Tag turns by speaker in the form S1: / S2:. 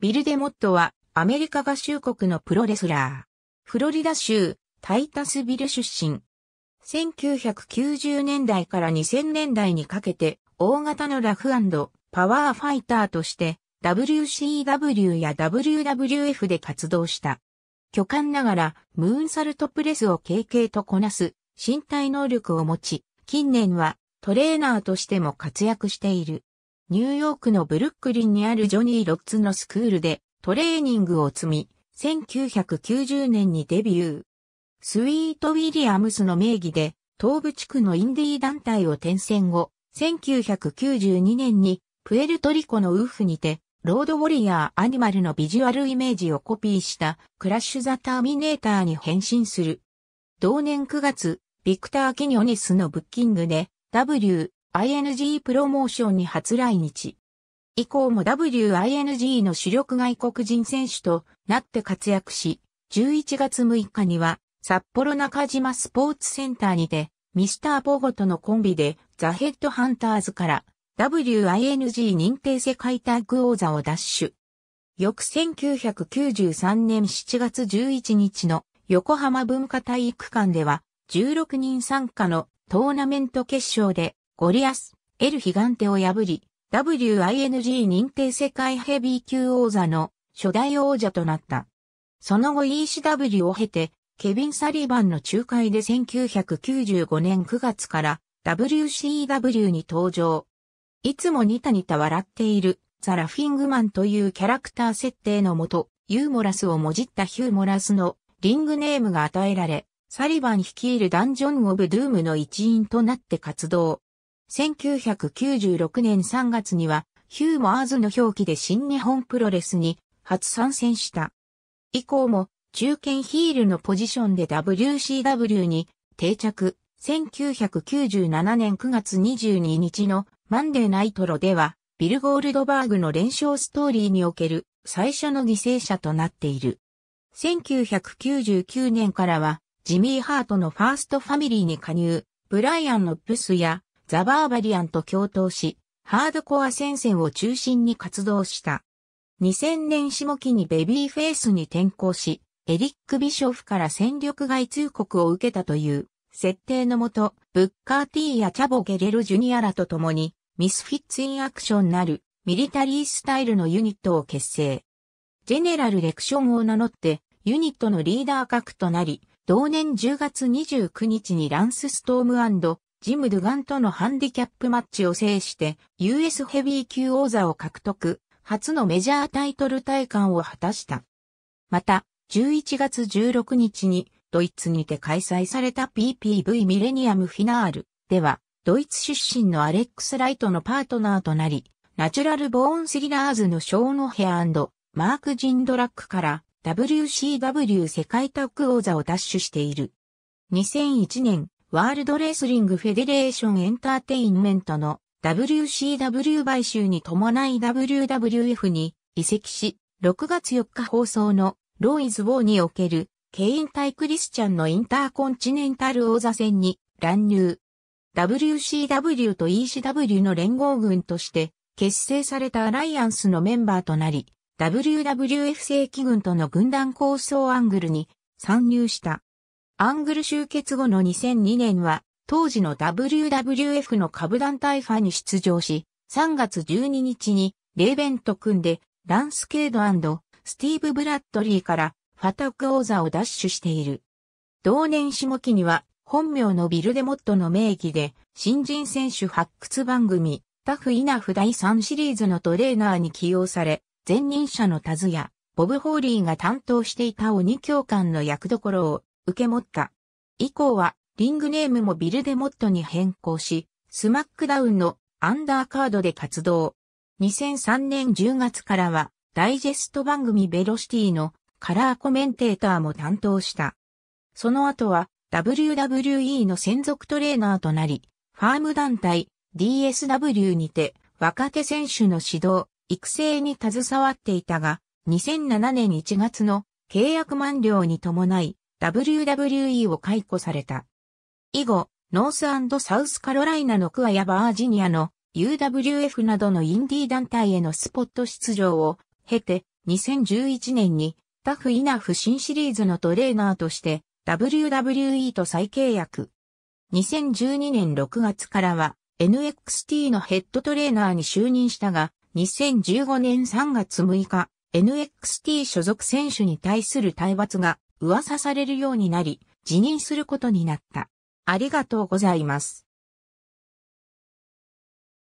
S1: ビルデモットはアメリカ合衆国のプロレスラー。フロリダ州タイタスビル出身。1990年代から2000年代にかけて大型のラフパワーファイターとして WCW や WWF で活動した。巨漢ながらムーンサルトプレスを軽々とこなす身体能力を持ち、近年はトレーナーとしても活躍している。ニューヨークのブルックリンにあるジョニー・ロッツのスクールでトレーニングを積み、1990年にデビュー。スイート・ウィリアムスの名義で、東部地区のインディー団体を転戦後、1992年にプエルトリコのウーフにて、ロードウォリアーアニマルのビジュアルイメージをコピーしたクラッシュ・ザ・ターミネーターに変身する。同年9月、ビクター・キニョネスのブッキングで W ING プロモーションに初来日。以降も WING の主力外国人選手となって活躍し、11月6日には札幌中島スポーツセンターにて、ミスターポゴとのコンビでザ・ヘッドハンターズから WING 認定世界タッグ王座を奪取。翌1993年7月11日の横浜文化体育館では16人参加のトーナメント決勝でゴリアス、エル・ヒガンテを破り、WING 認定世界ヘビー級王座の初代王者となった。その後 ECW を経て、ケビン・サリバンの仲介で1995年9月から WCW に登場。いつもニタニタ笑っているザ・ラフィングマンというキャラクター設定のもと、ユーモラスをもじったヒューモラスのリングネームが与えられ、サリバン率いるダンジョン・オブ・ドゥームの一員となって活動。1996年3月には、ヒューマーズの表記で新日本プロレスに初参戦した。以降も、中堅ヒールのポジションで WCW に定着。1997年9月22日のマンデーナイトロでは、ビル・ゴールドバーグの連勝ストーリーにおける最初の犠牲者となっている。1999年からは、ジミー・ハートのファーストファミリーに加入、ブライアンのプスやザ・バーバリアンと共闘し、ハードコア戦線を中心に活動した。2000年下期にベビーフェイスに転向し、エリック・ビショフから戦力外通告を受けたという設定のもと、ブッカーティーやチャボ・ゲレル・ジュニアらと共に、ミスフィッツ・イン・アクションなるミリタリースタイルのユニットを結成。ジェネラル・レクションを名乗って、ユニットのリーダー格となり、同年10月29日にランス・ストームジム・ドゥガンとのハンディキャップマッチを制して、US ヘビー級王座を獲得、初のメジャータイトル体感を果たした。また、11月16日に、ドイツにて開催された PPV ミレニアムフィナールでは、ドイツ出身のアレックス・ライトのパートナーとなり、ナチュラルボーンスリラーズのショーノヘアマーク・ジンドラックから WCW 世界タッグ王座を奪取している。2001年ワールドレスリングフェデレーションエンターテインメントの WCW 買収に伴い WWF に移籍し、6月4日放送のローイズ・ウォーにおけるケイン対クリスチャンのインターコンチネンタル王座戦に乱入。WCW と ECW の連合軍として結成されたアライアンスのメンバーとなり、WWF 正規軍との軍団構想アングルに参入した。アングル集結後の2002年は、当時の WWF の下部団体ファに出場し、3月12日に、レイベンと組んで、ランスケードスティーブ・ブラッドリーから、ファタック王座を奪取している。同年下期には、本名のビルデモットの名義で、新人選手発掘番組、タフ・イナフ第3シリーズのトレーナーに起用され、前任者のタズや、ボブ・ホーリーが担当していた鬼教官の役どころを受け持った。以降は、リングネームもビルデモットに変更し、スマックダウンのアンダーカードで活動。2003年10月からは、ダイジェスト番組ベロシティのカラーコメンテーターも担当した。その後は、WWE の専属トレーナーとなり、ファーム団体 DSW にて若手選手の指導、育成に携わっていたが、2007年1月の契約満了に伴い、WWE を解雇された。以後、ノースサウスカロライナのクアやバージニアの UWF などのインディー団体へのスポット出場を経て2011年にタフイナフ新シリーズのトレーナーとして WWE と再契約。2012年6月からは NXT のヘッドトレーナーに就任したが、2015年3月6日、NXT 所属選手に対する体罰が噂されるようになり、辞任することになった。ありがとうございます。